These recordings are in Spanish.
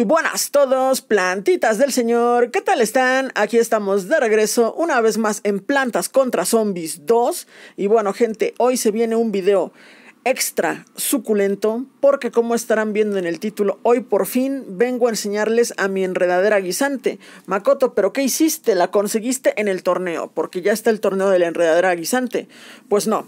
Y buenas todos, plantitas del señor, ¿qué tal están? Aquí estamos de regreso una vez más en Plantas contra Zombies 2 y bueno gente, hoy se viene un video extra suculento porque como estarán viendo en el título, hoy por fin vengo a enseñarles a mi enredadera guisante. Makoto, pero ¿qué hiciste? ¿La conseguiste en el torneo? Porque ya está el torneo de la enredadera guisante. Pues no.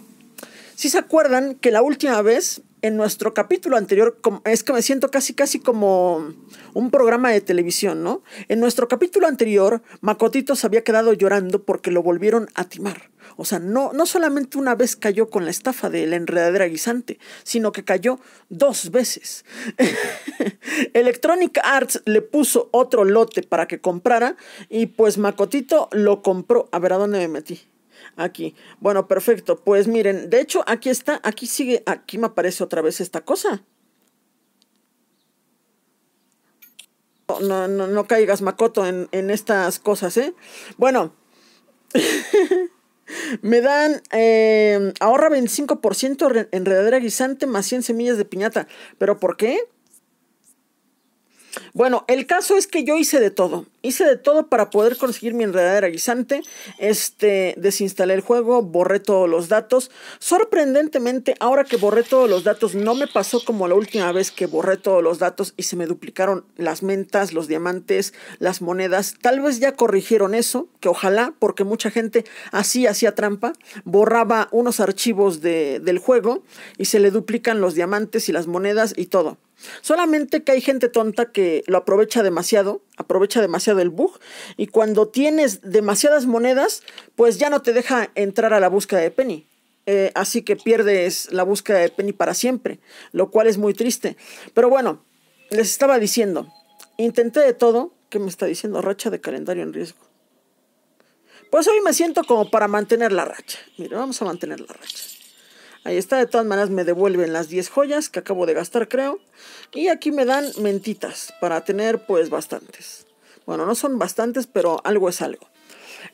Si se acuerdan que la última vez en nuestro capítulo anterior, es que me siento casi, casi como un programa de televisión, ¿no? En nuestro capítulo anterior, Macotito se había quedado llorando porque lo volvieron a timar. O sea, no, no solamente una vez cayó con la estafa de la enredadera guisante, sino que cayó dos veces. Electronic Arts le puso otro lote para que comprara y pues Macotito lo compró. A ver, ¿a dónde me metí? Aquí. Bueno, perfecto. Pues miren, de hecho, aquí está, aquí sigue, aquí me aparece otra vez esta cosa. No, no, no caigas, Makoto, en, estas cosas, ¿eh? Bueno. Me dan eh, ahorra 25% enredadera guisante más 100 semillas de piñata. ¿Pero por qué? Bueno, el caso es que yo hice de todo. Hice de todo para poder conseguir mi enredadera guisante. Este, desinstalé el juego, borré todos los datos. Sorprendentemente, ahora que borré todos los datos, no me pasó como la última vez que borré todos los datos y se me duplicaron las mentas, los diamantes, las monedas. Tal vez ya corrigieron eso, que ojalá, porque mucha gente así hacía trampa. Borraba unos archivos de, del juego y se le duplican los diamantes y las monedas y todo. Solamente que hay gente tonta que lo aprovecha demasiado, aprovecha demasiado el bug y cuando tienes demasiadas monedas, pues ya no te deja entrar a la búsqueda de Penny. Eh, así que pierdes la búsqueda de Penny para siempre, lo cual es muy triste. Pero bueno, les estaba diciendo, intenté de todo, ¿qué me está diciendo? Racha de calendario en riesgo. Pues hoy me siento como para mantener la racha. Mire, vamos a mantener la racha. Ahí está, de todas maneras me devuelven las 10 joyas que acabo de gastar, creo. Y aquí me dan mentitas para tener pues bastantes. Bueno, no son bastantes, pero algo es algo.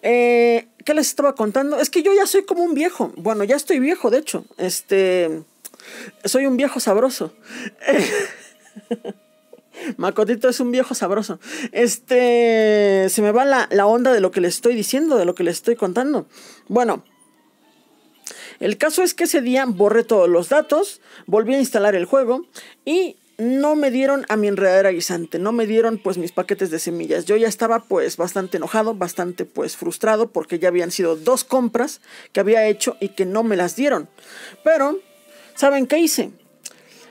Eh, ¿Qué les estaba contando? Es que yo ya soy como un viejo. Bueno, ya estoy viejo, de hecho. Este. Soy un viejo sabroso. Macotito es un viejo sabroso. Este. Se me va la, la onda de lo que les estoy diciendo, de lo que les estoy contando. Bueno, el caso es que ese día borré todos los datos, volví a instalar el juego y no me dieron a mi enredadera guisante, no me dieron pues mis paquetes de semillas. Yo ya estaba pues bastante enojado, bastante pues frustrado porque ya habían sido dos compras que había hecho y que no me las dieron. Pero, ¿saben qué hice?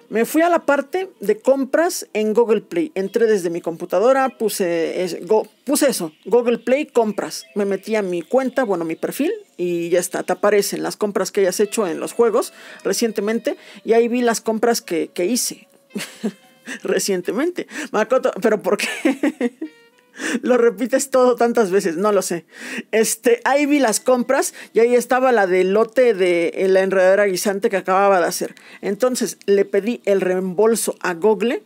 Me fui a la parte de compras en Google Play. Entré desde mi computadora, puse, puse eso, Google Play compras. Me metí a mi cuenta, bueno, mi perfil, y ya está. Te aparecen las compras que hayas hecho en los juegos recientemente. Y ahí vi las compras que, hice recientemente. pero ¿por qué? Lo repites todo tantas veces, no lo sé. Este, ahí vi las compras y ahí estaba la del lote de eh, la enredadera guisante que acababa de hacer. Entonces le pedí el reembolso a Google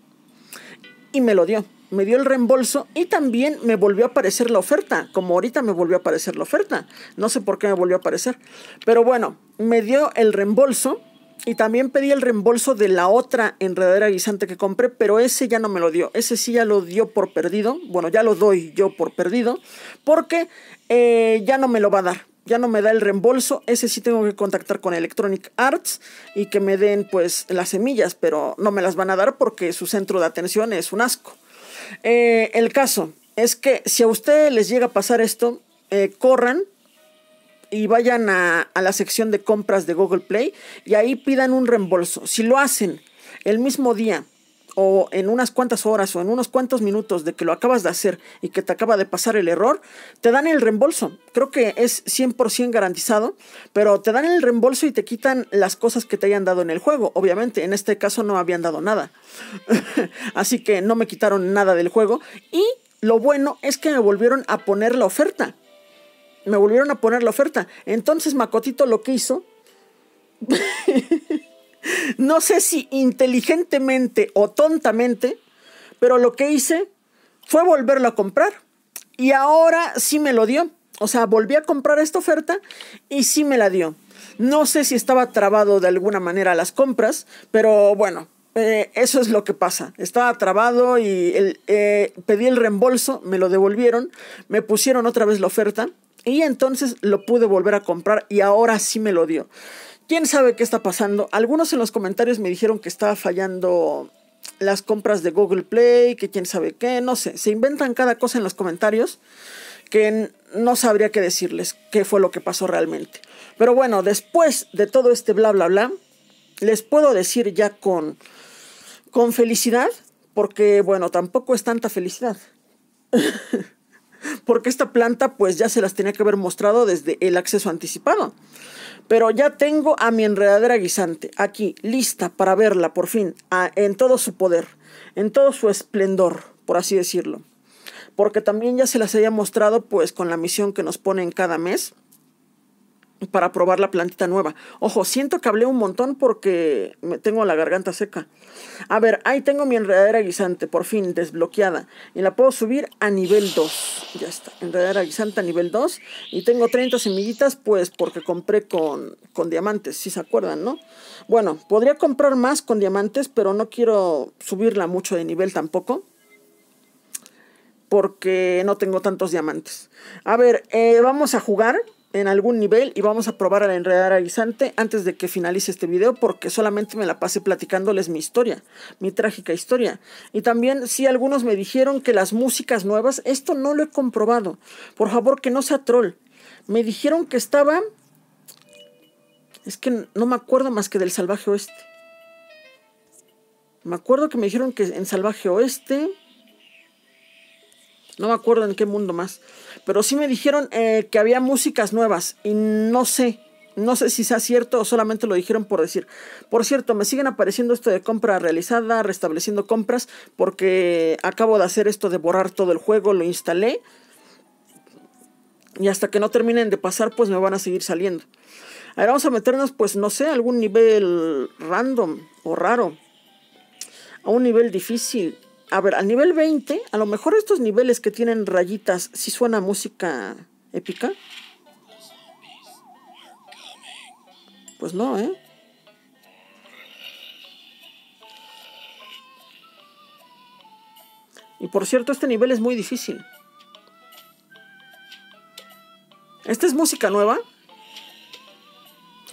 y me lo dio. Me dio el reembolso y también me volvió a aparecer la oferta, como ahorita me volvió a aparecer la oferta. No sé por qué me volvió a aparecer. Pero bueno, me dio el reembolso y también pedí el reembolso de la otra enredadera guisante que compré, pero ese ya no me lo dio. Ese sí ya lo dio por perdido. Bueno, ya lo doy yo por perdido, porque eh, ya no me lo va a dar. Ya no me da el reembolso. Ese sí tengo que contactar con Electronic Arts y que me den pues las semillas, pero no me las van a dar porque su centro de atención es un asco. Eh, el caso es que si a ustedes les llega a pasar esto, eh, corran y vayan a, la sección de compras de Google Play y ahí pidan un reembolso. Si lo hacen el mismo día o en unas cuantas horas o en unos cuantos minutos de que lo acabas de hacer y que te acaba de pasar el error, te dan el reembolso. Creo que es 100% garantizado, pero te dan el reembolso y te quitan las cosas que te hayan dado en el juego. Obviamente, en este caso no habían dado nada. Así que no me quitaron nada del juego y lo bueno es que me volvieron a poner la oferta me volvieron a poner la oferta. Entonces Macotito lo que hizo, no sé si inteligentemente o tontamente, pero lo que hice fue volverlo a comprar. Y ahora sí me lo dio. O sea, volví a comprar esta oferta y sí me la dio. No sé si estaba trabado de alguna manera las compras, pero bueno, eh, eso es lo que pasa. Estaba trabado y eh, pedí el reembolso, me lo devolvieron, me pusieron otra vez la oferta y entonces lo pude volver a comprar y ahora sí me lo dio. ¿Quién sabe qué está pasando? Algunos en los comentarios me dijeron que estaba fallando las compras de Google Play, que quién sabe qué, no sé. Se inventan cada cosa en los comentarios que no sabría qué decirles qué fue lo que pasó realmente. Pero bueno, después de todo este bla, bla, bla, les puedo decir ya con, con felicidad, porque bueno, tampoco es tanta felicidad. porque esta planta pues ya se las tenía que haber mostrado desde el acceso anticipado. Pero ya tengo a mi enredadera guisante aquí, lista para verla por fin, en todo su poder, en todo su esplendor, por así decirlo. Porque también ya se las había mostrado pues con la misión que nos ponen cada mes para probar la plantita nueva. Ojo, siento que hablé un montón porque me tengo la garganta seca. A ver, ahí tengo mi enredadera guisante, por fin desbloqueada. Y la puedo subir a nivel 2. Ya está, enredadera guisante a nivel 2. Y tengo 30 semillitas, pues porque compré con, con diamantes, si se acuerdan, ¿no? Bueno, podría comprar más con diamantes, pero no quiero subirla mucho de nivel tampoco porque no tengo tantos diamantes. A ver, eh, vamos a jugar en algún nivel y vamos a probar a enredar guisante... antes de que finalice este video porque solamente me la pasé platicándoles mi historia, mi trágica historia. Y también si algunos me dijeron que las músicas nuevas, esto no lo he comprobado. Por favor, que no sea troll. Me dijeron que estaba es que no me acuerdo más que del Salvaje Oeste. Me acuerdo que me dijeron que en Salvaje Oeste no me acuerdo en qué mundo más. Pero sí me dijeron eh, que había músicas nuevas. Y no sé. No sé si sea cierto o solamente lo dijeron por decir. Por cierto, me siguen apareciendo esto de compra realizada, restableciendo compras, porque acabo de hacer esto de borrar todo el juego, lo instalé. Y hasta que no terminen de pasar, pues me van a seguir saliendo. Ahora vamos a meternos, pues no sé, a algún nivel random o raro. A un nivel difícil a ver, al nivel 20, a lo mejor estos niveles que tienen rayitas, si ¿sí suena música épica. Pues no, ¿eh? Y por cierto, este nivel es muy difícil. ¿Esta es música nueva?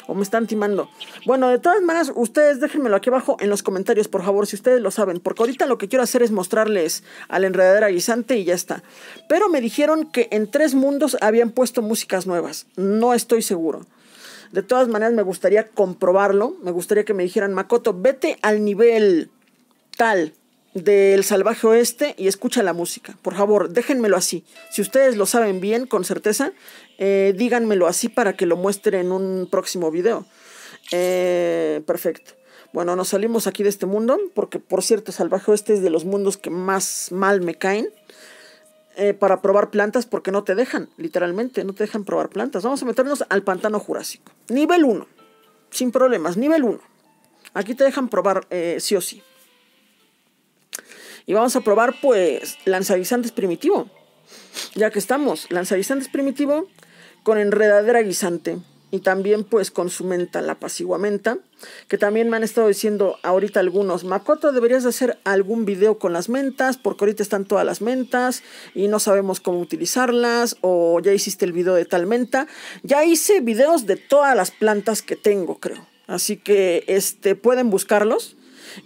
o me están timando. Bueno, de todas maneras, ustedes déjenmelo aquí abajo en los comentarios, por favor, si ustedes lo saben. Porque ahorita lo que quiero hacer es mostrarles al la enredadera guisante y ya está. Pero me dijeron que en tres mundos habían puesto músicas nuevas. No estoy seguro. De todas maneras, me gustaría comprobarlo. Me gustaría que me dijeran, Makoto, vete al nivel tal del Salvaje Oeste y escucha la música. Por favor, déjenmelo así. Si ustedes lo saben bien, con certeza, eh, díganmelo así para que lo muestre en un próximo video. Eh, perfecto. Bueno, nos salimos aquí de este mundo, porque por cierto, Salvaje Oeste es de los mundos que más mal me caen. Eh, para probar plantas, porque no te dejan, literalmente, no te dejan probar plantas. Vamos a meternos al pantano jurásico. Nivel 1, sin problemas, nivel 1. Aquí te dejan probar sí o sí. Y vamos a probar pues lanzaguisantes primitivo. Ya que estamos, lanzaguisantes primitivo con enredadera guisante. Y también pues con su menta, la menta. Que también me han estado diciendo ahorita algunos, Macoto, deberías hacer algún video con las mentas. Porque ahorita están todas las mentas y no sabemos cómo utilizarlas. O ya hiciste el video de tal menta. Ya hice videos de todas las plantas que tengo creo. Así que este, pueden buscarlos.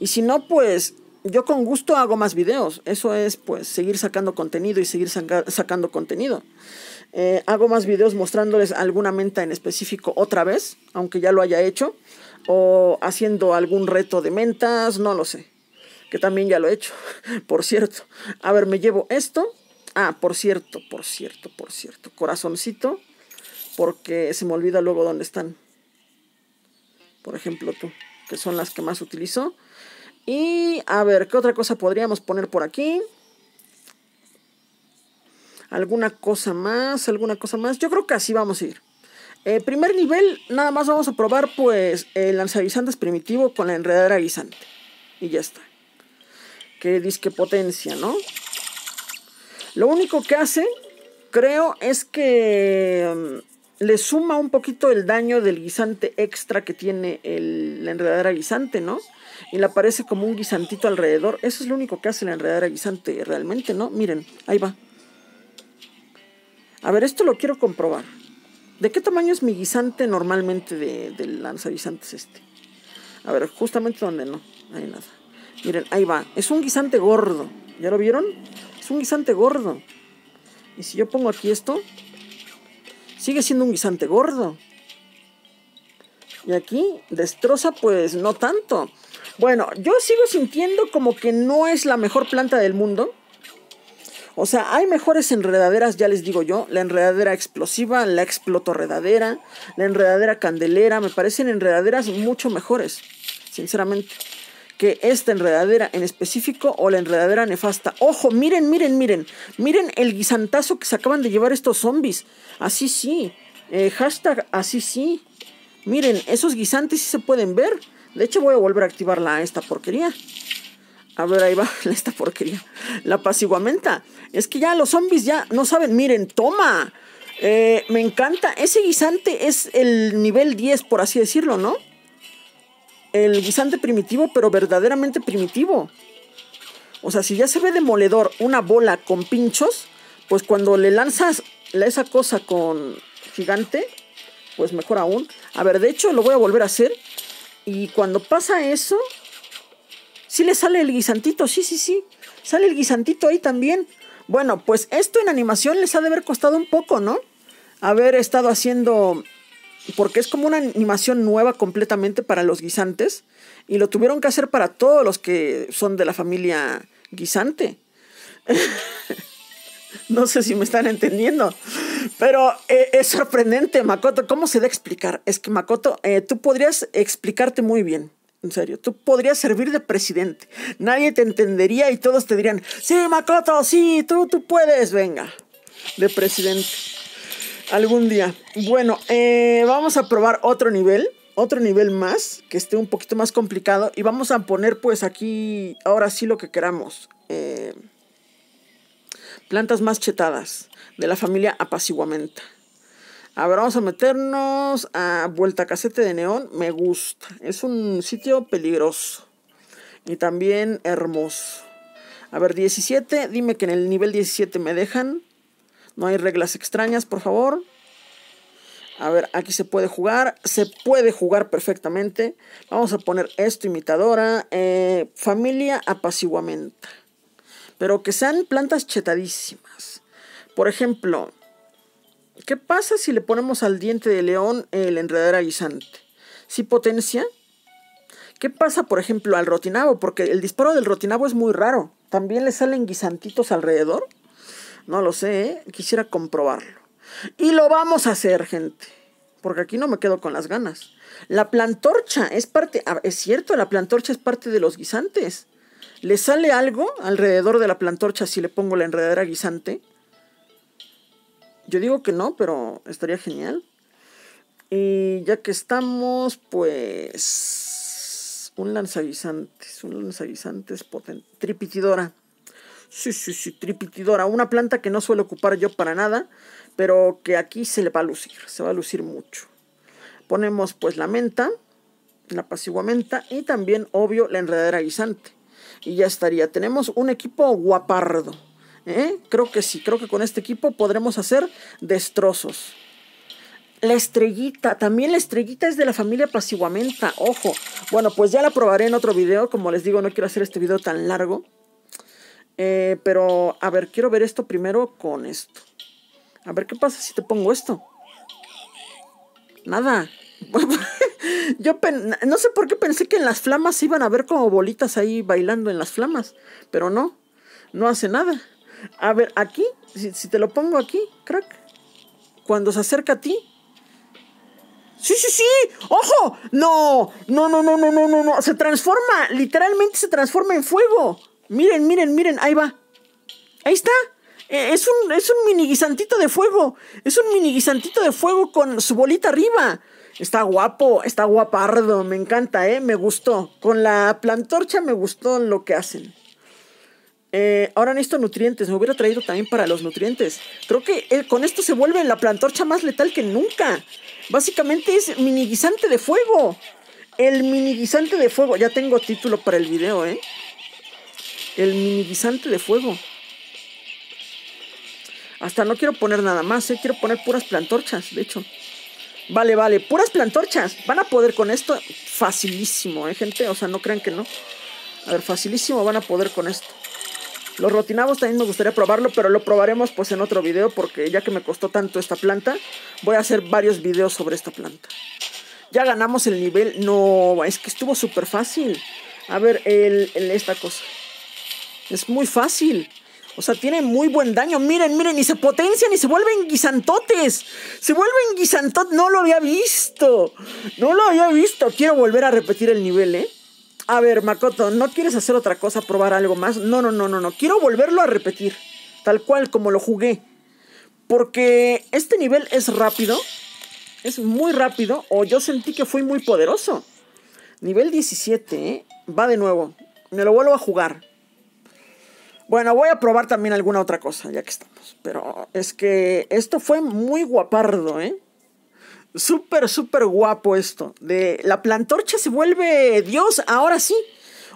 Y si no, pues yo con gusto hago más videos. Eso es, pues, seguir sacando contenido y seguir sacando contenido. Eh, hago más videos mostrándoles alguna menta en específico otra vez, aunque ya lo haya hecho. O haciendo algún reto de mentas, no lo sé. Que también ya lo he hecho, por cierto. A ver, me llevo esto. Ah, por cierto, por cierto, por cierto. Corazoncito, porque se me olvida luego dónde están. Por ejemplo, tú, que son las que más utilizo. Y a ver, ¿qué otra cosa podríamos poner por aquí? ¿Alguna cosa más? ¿Alguna cosa más? Yo creo que así vamos a ir. Eh, primer nivel, nada más vamos a probar pues el es primitivo con la enredadera guisante. Y ya está. Que disque potencia, ¿no? Lo único que hace, creo, es que mm, le suma un poquito el daño del guisante extra que tiene la enredadera guisante, ¿no? Y le aparece como un guisantito alrededor. Eso es lo único que hace la enredadera guisante realmente, ¿no? Miren, ahí va. A ver, esto lo quiero comprobar. ¿De qué tamaño es mi guisante normalmente del de lanzaguisantes este? A ver, justamente donde no Ahí nada. Miren, ahí va. Es un guisante gordo. ¿Ya lo vieron? Es un guisante gordo. Y si yo pongo aquí esto, Sigue siendo un guisante gordo. Y aquí, destroza, pues no tanto. Bueno, yo sigo sintiendo como que no es la mejor planta del mundo. O sea, hay mejores enredaderas, ya les digo yo. La enredadera explosiva, la explotorredadera, la enredadera candelera. Me parecen enredaderas mucho mejores, sinceramente que esta enredadera en específico o la enredadera nefasta. Ojo, miren, miren, miren. Miren el guisantazo que se acaban de llevar estos zombies. Así sí. Eh, hashtag así sí. Miren, esos guisantes sí se pueden ver. De hecho, voy a volver a activarla esta porquería. A ver, ahí va esta porquería. La pasiguamenta. Es que ya los zombies ya no saben. Miren, toma. Eh, me encanta. Ese guisante es el nivel 10, por así decirlo, ¿no? el guisante primitivo, pero verdaderamente primitivo. O sea, si ya se ve demoledor una bola con pinchos, pues cuando le lanzas esa cosa con gigante, pues mejor aún. A ver, de hecho lo voy a volver a hacer. Y cuando pasa eso, sí le sale el guisantito, sí, sí, sí. Sale el guisantito ahí también. Bueno, pues esto en animación les ha de haber costado un poco, ¿no? Haber estado haciendo porque es como una animación nueva completamente para los guisantes y lo tuvieron que hacer para todos los que son de la familia guisante. no sé si me están entendiendo, pero eh, es sorprendente, Makoto. ¿Cómo se da a explicar? Es que, Makoto, eh, tú podrías explicarte muy bien. En serio, tú podrías servir de presidente. Nadie te entendería y todos te dirían, sí, Makoto, sí, tú, tú puedes, venga, de presidente. Algún día. Bueno, eh, vamos a probar otro nivel. Otro nivel más, que esté un poquito más complicado. Y vamos a poner pues aquí, ahora sí lo que queramos. Eh, plantas más chetadas de la familia apaciguamenta. A ver, vamos a meternos a Vuelta Casete de Neón. Me gusta. Es un sitio peligroso. Y también hermoso. A ver, 17. Dime que en el nivel 17 me dejan. No hay reglas extrañas, por favor. A ver, aquí se puede jugar. Se puede jugar perfectamente. Vamos a poner esto, imitadora. Eh, familia apaciguamenta. Pero que sean plantas chetadísimas. Por ejemplo, ¿qué pasa si le ponemos al diente de león el enredadera guisante? ¿Sí potencia? ¿Qué pasa, por ejemplo, al rotinabo? Porque el disparo del rotinabo es muy raro. ¿También le salen guisantitos alrededor? No lo sé, ¿eh? quisiera comprobarlo. Y lo vamos a hacer, gente. Porque aquí no me quedo con las ganas. La plantorcha es parte, ah, es cierto, la plantorcha es parte de los guisantes. ¿Le sale algo alrededor de la plantorcha si le pongo la enredadera guisante? Yo digo que no, pero estaría genial. Y ya que estamos, pues. Un lanzaguisantes. Un lanzaguisantes potente. Tripitidora. Sí, sí, sí, tripitidora. Una planta que no suelo ocupar yo para nada, pero que aquí se le va a lucir, se va a lucir mucho. Ponemos pues la menta, la pasiguamenta y también, obvio, la enredadera guisante. Y ya estaría. Tenemos un equipo guapardo. ¿eh? Creo que sí, creo que con este equipo podremos hacer destrozos. La estrellita, también la estrellita es de la familia pasiguamenta, ojo. Bueno, pues ya la probaré en otro video, como les digo, no quiero hacer este video tan largo. Eh, pero, a ver, quiero ver esto primero con esto. A ver qué pasa si te pongo esto. Nada. Yo no sé por qué pensé que en las flamas iban a ver como bolitas ahí bailando en las flamas, pero no, no hace nada. A ver, aquí, si, te lo pongo aquí, crack, cuando se acerca a ti. Sí, sí, sí, ojo, no, no, no, no, no, no, no, se transforma, literalmente se transforma en fuego. Miren, miren, miren, ahí va. Ahí está. E, es un, es un mini guisantito de fuego. Es un mini guisantito de fuego con su bolita arriba. Está guapo, está guapardo, me encanta, ¿eh? Me gustó. Con la plantorcha me gustó lo que hacen. Eh, ahora necesito nutrientes, me hubiera traído también para los nutrientes. Creo que eh, con esto se vuelve la plantorcha más letal que nunca. Básicamente es mini guisante de fuego. El mini guisante de fuego. Ya tengo título para el video, ¿eh? el mini de fuego. Hasta no quiero poner nada más, ¿eh? quiero poner puras plantorchas, de hecho. Vale, vale, puras plantorchas. Van a poder con esto facilísimo, ¿eh, gente? O sea, no crean que no. A ver, facilísimo van a poder con esto. Los rotinavos también me gustaría probarlo, pero lo probaremos pues en otro video porque ya que me costó tanto esta planta, voy a hacer varios videos sobre esta planta. Ya ganamos el nivel. No, es que estuvo súper fácil. A ver, el, el, esta cosa. Es muy fácil. O sea, tiene muy buen daño. Miren, miren, y se potencian y se vuelven guisantotes. Se vuelven guisantotes. No lo había visto. No lo había visto. Quiero volver a repetir el nivel, ¿eh? A ver, Makoto, ¿no quieres hacer otra cosa, probar algo más? No, no, no, no, no. Quiero volverlo a repetir. Tal cual como lo jugué. Porque este nivel es rápido. Es muy rápido. O yo sentí que fui muy poderoso. Nivel 17, ¿eh? Va de nuevo. Me lo vuelvo a jugar. Bueno, voy a probar también alguna otra cosa, ya que estamos. Pero es que esto fue muy guapardo, ¿eh? Súper, súper guapo esto. De la plantorcha se vuelve Dios, ahora sí.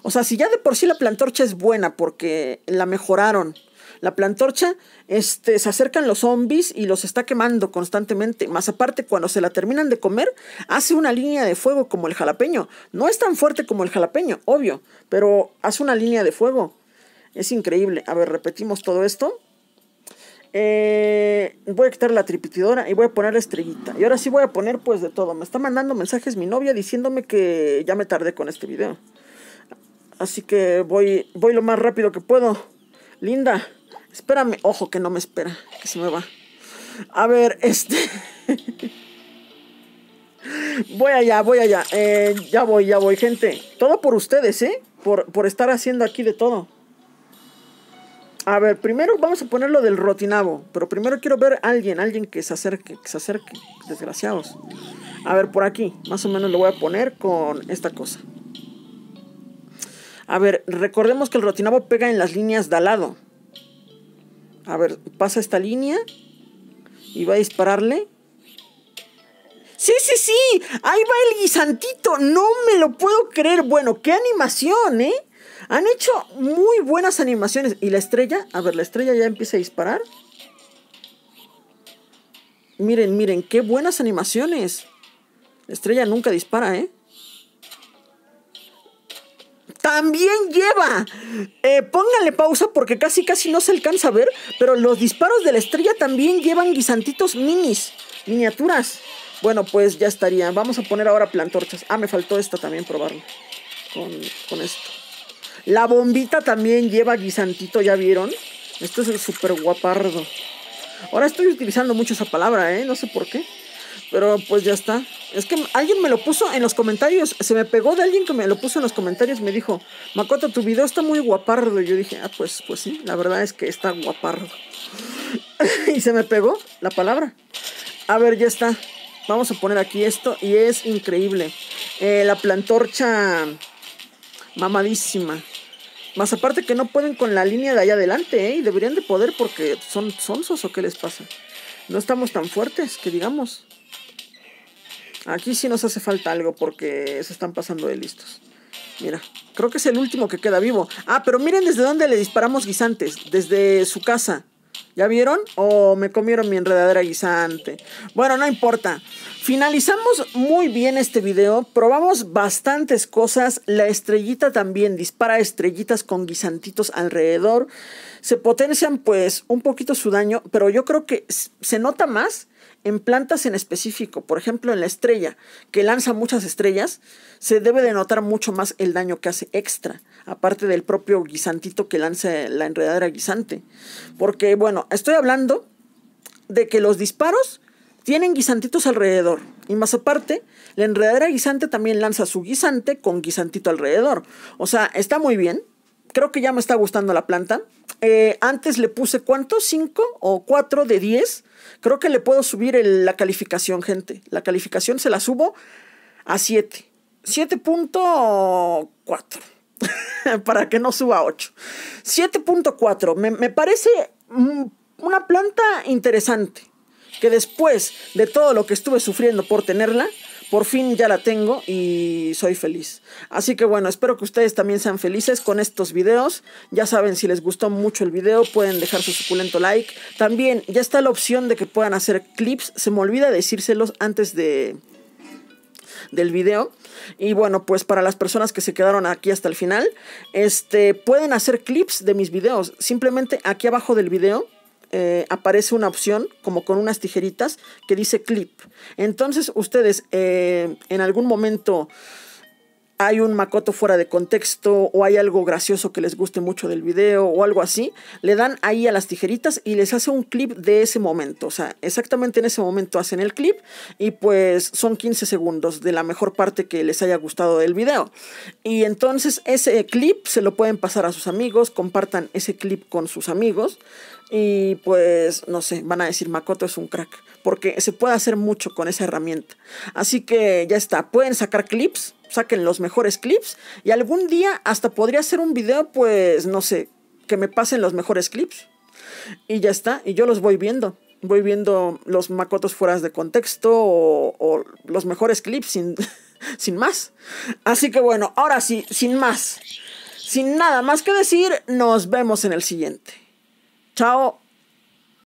O sea, si ya de por sí la plantorcha es buena porque la mejoraron. La plantorcha, este, se acercan los zombies y los está quemando constantemente. Más aparte, cuando se la terminan de comer, hace una línea de fuego como el jalapeño. No es tan fuerte como el jalapeño, obvio, pero hace una línea de fuego. Es increíble. A ver, repetimos todo esto. Eh, voy a quitar la tripitidora y voy a poner la estrellita. Y ahora sí voy a poner pues de todo. Me está mandando mensajes mi novia diciéndome que ya me tardé con este video. Así que voy, voy lo más rápido que puedo. Linda, espérame. Ojo que no me espera, que se me va. A ver, este... voy allá, voy allá. Eh, ya voy, ya voy, gente. Todo por ustedes, ¿eh? por estar haciendo aquí de todo. A ver, primero vamos a poner lo del rotinabo. Pero primero quiero ver a alguien, alguien que se acerque, que se acerque. Desgraciados. A ver, por aquí. Más o menos lo voy a poner con esta cosa. A ver, recordemos que el rotinabo pega en las líneas de al lado. A ver, pasa esta línea. Y va a dispararle. Sí, sí, sí. Ahí va el guisantito. No me lo puedo creer. Bueno, qué animación, ¿eh? Han hecho muy buenas animaciones. Y la estrella, a ver, la estrella ya empieza a disparar. Miren, miren, qué buenas animaciones. La estrella nunca dispara, ¿eh? También lleva. Eh, pónganle pausa porque casi casi no se alcanza a ver. Pero los disparos de la estrella también llevan guisantitos minis. Miniaturas. Bueno, pues ya estaría. Vamos a poner ahora plantorchas. Ah, me faltó esta también probarlo. con esto. La bombita también lleva guisantito, ¿ya vieron? Esto es el súper guapardo. Ahora estoy utilizando mucho esa palabra, ¿eh? No sé por qué. Pero pues ya está. Es que alguien me lo puso en los comentarios. Se me pegó de alguien que me lo puso en los comentarios. Me dijo, Makoto, tu video está muy guapardo. Y yo dije, ah, pues, pues sí, la verdad es que está guapardo. y se me pegó la palabra. A ver, ya está. Vamos a poner aquí esto. Y es increíble. Eh, la plantorcha mamadísima. Más aparte que no pueden con la línea de allá adelante, ¿eh? Y deberían de poder porque son sonsos o qué les pasa. No estamos tan fuertes, que digamos. Aquí sí nos hace falta algo porque se están pasando de listos. Mira, creo que es el último que queda vivo. Ah, pero miren desde dónde le disparamos guisantes. Desde su casa. ¿Ya vieron? O oh, me comieron mi enredadera guisante. Bueno, no importa. Finalizamos muy bien este video. Probamos bastantes cosas. La estrellita también dispara estrellitas con guisantitos alrededor. Se potencian pues un poquito su daño, pero yo creo que se nota más en plantas en específico, por ejemplo en la estrella, que lanza muchas estrellas, se debe de notar mucho más el daño que hace extra, aparte del propio guisantito que lanza la enredadera guisante. Porque bueno, estoy hablando de que los disparos tienen guisantitos alrededor. Y más aparte, la enredadera guisante también lanza su guisante con guisantito alrededor. O sea, está muy bien, creo que ya me está gustando la planta. Eh, antes le puse cuánto, 5 o 4 de 10. Creo que le puedo subir la calificación, gente. La calificación se la subo a 7. 7.4. Para que no suba a 8. 7.4. Me, me parece una planta interesante. Que después de todo lo que estuve sufriendo por tenerla, por fin ya la tengo y soy feliz. Así que bueno, espero que ustedes también sean felices con estos videos. Ya saben, si les gustó mucho el video, pueden dejar su suculento like. También ya está la opción de que puedan hacer clips. Se me olvida decírselos antes de, del video. Y bueno, pues para las personas que se quedaron aquí hasta el final, este, pueden hacer clips de mis videos. Simplemente aquí abajo del video eh, aparece una opción como con unas tijeritas que dice clip. Entonces ustedes eh, en algún momento hay un macoto fuera de contexto o hay algo gracioso que les guste mucho del video o algo así, le dan ahí a las tijeritas y les hace un clip de ese momento. O sea, exactamente en ese momento hacen el clip y pues son 15 segundos de la mejor parte que les haya gustado del video. Y entonces ese clip se lo pueden pasar a sus amigos, compartan ese clip con sus amigos y pues no sé, van a decir Makoto es un crack, porque se puede hacer mucho con esa herramienta. Así que ya está, pueden sacar clips saquen los mejores clips y algún día hasta podría hacer un video, pues no sé, que me pasen los mejores clips. Y ya está, y yo los voy viendo. Voy viendo los macotos fuera de contexto o, los mejores clips sin, sin más. Así que bueno, ahora sí, sin más. Sin nada más que decir, nos vemos en el siguiente. Chao.